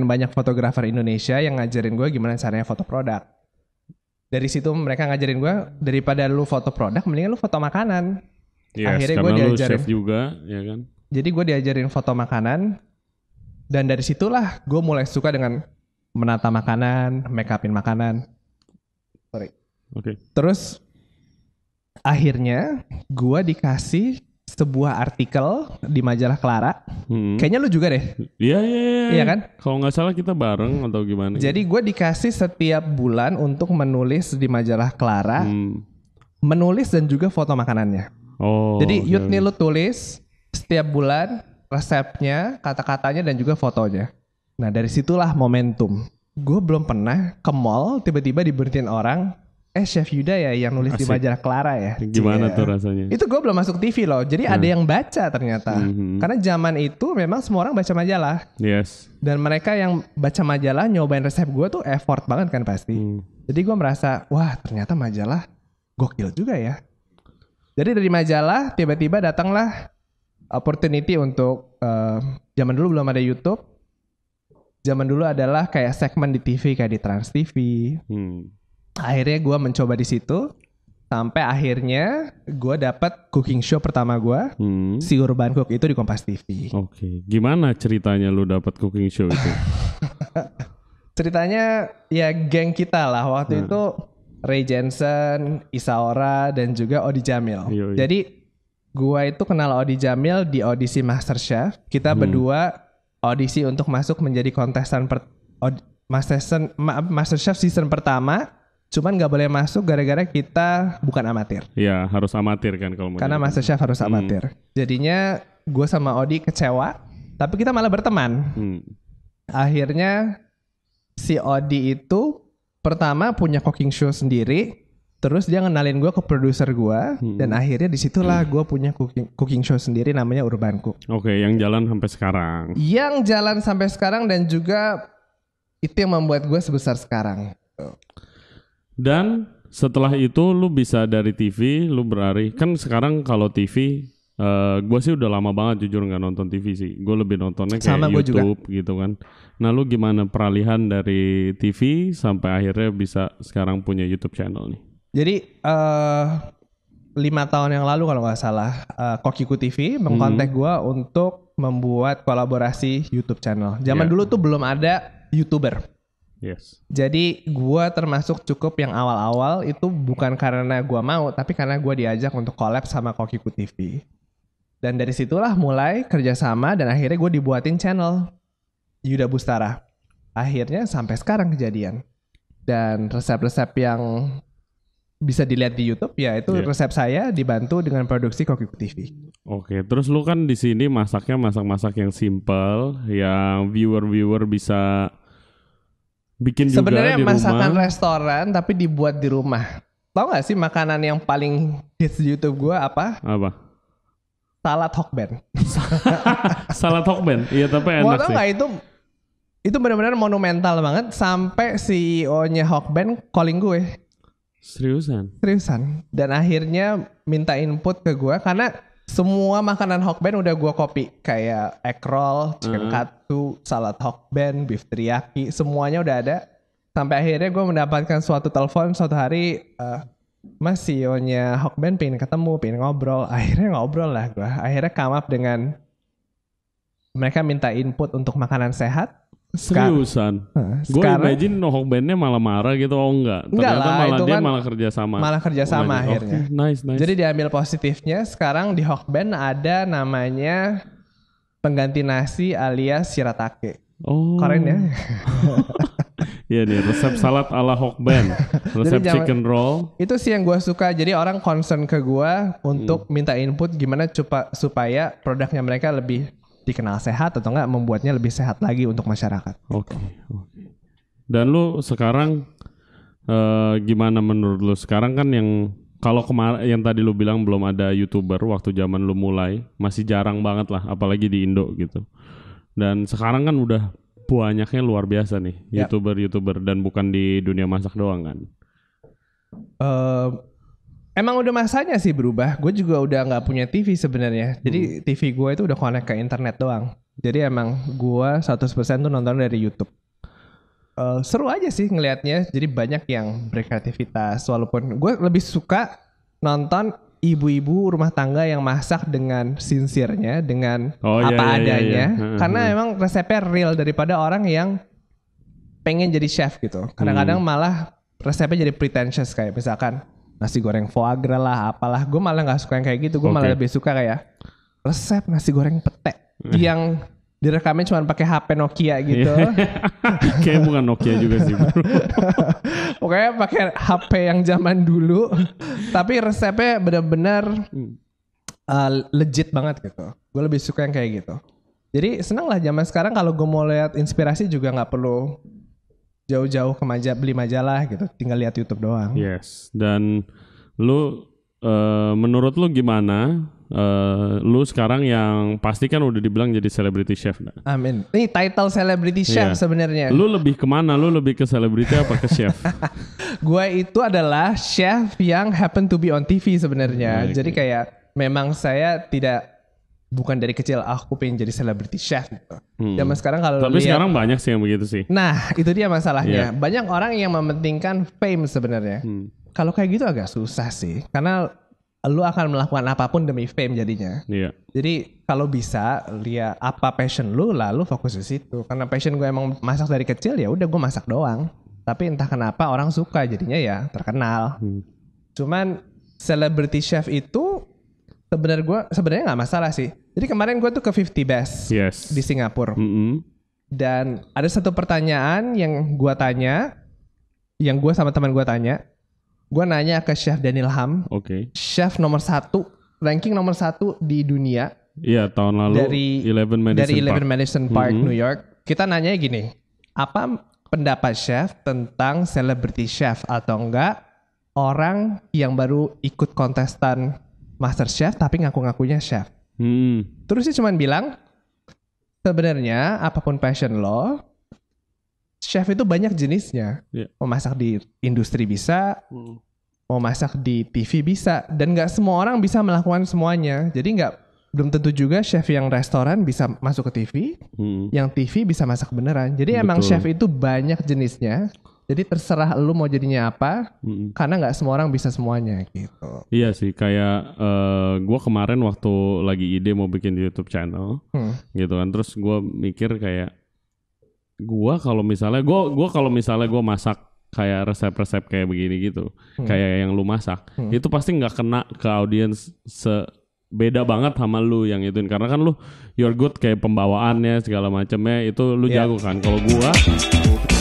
banyak fotografer Indonesia yang ngajarin gue gimana caranya foto produk. Dari situ mereka ngajarin gue daripada lu foto produk, mendingan lu foto makanan. Yes, Akhirnya gue diajarin chef juga, ya kan? Jadi gue diajarin foto makanan dan dari situlah gue mulai suka dengan menata makanan, make upin makanan. Sorry. Oke. Okay. Terus akhirnya gue dikasih sebuah artikel di majalah Clara. Hmm. Kayaknya lu juga deh. Iya iya iya. Iya kan? Kalau nggak salah kita bareng atau gimana? Jadi gue dikasih setiap bulan untuk menulis di majalah Clara, hmm. menulis dan juga foto makanannya. Oh. Jadi okay. Iya, Yud iya. lu tulis setiap bulan resepnya, kata-katanya dan juga fotonya. Nah dari situlah momentum. Gue belum pernah ke mall tiba-tiba diberitin orang eh Chef Yuda ya yang nulis Asik. di majalah Clara ya. Gimana yeah. tuh rasanya? Itu gue belum masuk TV loh, jadi nah. ada hmm. yang baca ternyata. Mm-hmm. Karena zaman itu memang semua orang baca majalah. Yes. Dan mereka yang baca majalah nyobain resep gue tuh effort banget kan pasti. Mm. Jadi gue merasa wah ternyata majalah gokil juga ya. Jadi dari majalah tiba-tiba datanglah opportunity untuk uh, zaman dulu belum ada YouTube. Zaman dulu adalah kayak segmen di TV kayak di Trans TV. Hmm akhirnya gue mencoba di situ sampai akhirnya gue dapet cooking show pertama gue hmm. si Urban Cook itu di Kompas TV. Oke, okay. gimana ceritanya lu dapet cooking show itu? ceritanya ya geng kita lah waktu nah. itu Ray Jensen, Isaora dan juga Odi Jamil. Iya, iya. Jadi gue itu kenal Odi Jamil di audisi Master Chef. Kita hmm. berdua audisi untuk masuk menjadi kontestan per, od, MasterChef season pertama Cuman nggak boleh masuk gara-gara kita bukan amatir. Iya, harus amatir kan kalau mau. Karena Master Chef harus hmm. amatir. Hmm. Jadinya gue sama Odi kecewa, tapi kita malah berteman. Hmm. Akhirnya si Odi itu pertama punya cooking show sendiri, terus dia ngenalin gue ke produser gue, hmm. dan akhirnya disitulah hmm. gue punya cooking cooking show sendiri namanya Urban Cook. Oke, okay, yang jalan sampai sekarang. Yang jalan sampai sekarang dan juga itu yang membuat gue sebesar sekarang. Dan setelah itu lu bisa dari TV, lu beralih. Kan sekarang kalau TV Uh, eh, gue sih udah lama banget jujur nggak nonton TV sih. Gue lebih nontonnya kayak Sama YouTube juga. gitu kan. Nah lu gimana peralihan dari TV sampai akhirnya bisa sekarang punya YouTube channel nih? Jadi uh, lima tahun yang lalu kalau nggak salah uh, Kokiku TV mengkontak hmm. gue untuk membuat kolaborasi YouTube channel. Zaman yeah. dulu tuh belum ada youtuber. Yes. Jadi gue termasuk cukup yang awal-awal itu bukan karena gue mau, tapi karena gue diajak untuk collab sama Kokiku TV. Dan dari situlah mulai kerjasama dan akhirnya gue dibuatin channel Yuda Bustara. Akhirnya sampai sekarang kejadian. Dan resep-resep yang bisa dilihat di YouTube ya itu yeah. resep saya dibantu dengan produksi Kokiku TV. Oke, terus lu kan di sini masaknya masak-masak yang simple, yang viewer-viewer bisa bikin Sebenarnya juga di masakan restoran tapi dibuat di rumah. Tahu gak sih makanan yang paling hits di YouTube gue apa? Apa? Salad Hokben. Salad Hokben. Iya tapi enak Mau tau sih. gak itu itu benar-benar monumental banget sampai CEO-nya Hokben calling gue. Seriusan? Seriusan. Dan akhirnya minta input ke gue karena semua makanan Hokben udah gua copy kayak egg roll, chicken hmm. katsu, salad Hokben, beef teriyaki, semuanya udah ada. Sampai akhirnya gue mendapatkan suatu telepon suatu hari uh, Mas CEO-nya Hokben pengen ketemu, pengen ngobrol. Akhirnya ngobrol lah gue. Akhirnya come up dengan mereka minta input untuk makanan sehat Seriusan? Gue imagine Nohok Bandnya malah marah gitu, oh enggak. Enggak Ternyata lah, malah itu dia kan malah kerja sama. Malah kerja sama oh akhirnya. Okay, nice, nice. Jadi diambil positifnya, sekarang di Hawk Band ada namanya pengganti nasi alias shiratake. Oh. Keren ya? Iya nih, resep salad ala Hokben. Resep jadi, chicken roll. Itu sih yang gue suka. Jadi orang concern ke gue untuk hmm. minta input gimana supaya produknya mereka lebih dikenal sehat atau enggak membuatnya lebih sehat lagi untuk masyarakat. Oke. Okay. Dan lu sekarang uh, gimana menurut lu sekarang kan yang kalau kemarin yang tadi lu bilang belum ada youtuber waktu zaman lu mulai masih jarang banget lah apalagi di Indo gitu dan sekarang kan udah banyaknya luar biasa nih ya. youtuber youtuber youtuber dan bukan di dunia masak doang kan uh, Emang udah masanya sih berubah. Gue juga udah nggak punya TV sebenarnya. Jadi hmm. TV gue itu udah connect ke internet doang. Jadi emang gue 100% tuh nonton dari YouTube. Uh, seru aja sih ngelihatnya. Jadi banyak yang berkreativitas. Walaupun gue lebih suka nonton ibu-ibu rumah tangga yang masak dengan sinsirnya, dengan oh, iya, apa iya, iya, adanya. Iya, iya. Karena hmm, hmm. emang resepnya real daripada orang yang pengen jadi chef gitu. Kadang-kadang hmm. malah resepnya jadi pretentious kayak misalkan nasi goreng foie gras lah apalah gue malah nggak suka yang kayak gitu gue okay. malah lebih suka kayak resep nasi goreng petek eh. yang direkamnya cuma pakai HP Nokia gitu iya. kayak bukan Nokia juga sih bro pokoknya pakai HP yang zaman dulu tapi resepnya benar-benar uh, legit banget gitu gue lebih suka yang kayak gitu jadi senang lah zaman sekarang kalau gue mau lihat inspirasi juga nggak perlu jauh-jauh ke majalah beli majalah gitu tinggal lihat YouTube doang yes dan lu uh, menurut lu gimana uh, lu sekarang yang pasti kan udah dibilang jadi celebrity chef. nah? Amin. Ini title celebrity chef yeah. sebenarnya. Lu lebih kemana? Lu lebih ke celebrity apa ke chef? gue itu adalah chef yang happen to be on TV sebenarnya. Okay. Jadi kayak memang saya tidak bukan dari kecil aku pengen jadi selebriti chef gitu. Hmm. Zaman sekarang kalau Tapi liat, sekarang banyak sih yang begitu sih. Nah, itu dia masalahnya. Yeah. Banyak orang yang mementingkan fame sebenarnya. Hmm. Kalau kayak gitu agak susah sih. Karena lu akan melakukan apapun demi fame jadinya. Iya. Jadi kalau bisa lihat apa passion lu lalu fokus di situ. Karena passion gue emang masak dari kecil ya udah gue masak doang. Tapi entah kenapa orang suka jadinya ya terkenal. Hmm. Cuman celebrity chef itu sebenarnya gue sebenarnya nggak masalah sih jadi kemarin gue tuh ke 50 Best yes. di Singapura. Mm -hmm. Dan ada satu pertanyaan yang gue tanya, yang gue sama teman gue tanya. Gue nanya ke Chef Daniel Ham. Okay. Chef nomor satu, ranking nomor satu di dunia. Iya tahun lalu dari Eleven Madison dari Eleven Park. Madison Park mm -hmm. New York. Kita nanya gini, apa pendapat chef tentang celebrity chef atau enggak orang yang baru ikut kontestan Master Chef tapi ngaku-ngakunya chef? Hmm. Terus dia cuman bilang, sebenarnya apapun passion lo, chef itu banyak jenisnya. Yeah. Mau masak di industri bisa, hmm. mau masak di TV bisa, dan nggak semua orang bisa melakukan semuanya. Jadi nggak belum tentu juga chef yang restoran bisa masuk ke TV, hmm. yang TV bisa masak beneran. Jadi Betul. emang chef itu banyak jenisnya. Jadi terserah lu mau jadinya apa, hmm karena nggak semua orang bisa semuanya gitu. Iya sih, kayak uh, eh, gue kemarin waktu lagi ide mau bikin YouTube channel, hmm. gitu kan. Terus gue mikir kayak gue kalau misalnya gue gua kalau misalnya gue masak kayak resep-resep kayak begini gitu, hmm. kayak yang lu masak, hmm. itu pasti nggak kena ke audiens se beda banget sama lu yang ituin karena kan lu your good kayak pembawaannya segala macamnya itu lu yeah. jago kan kalau gue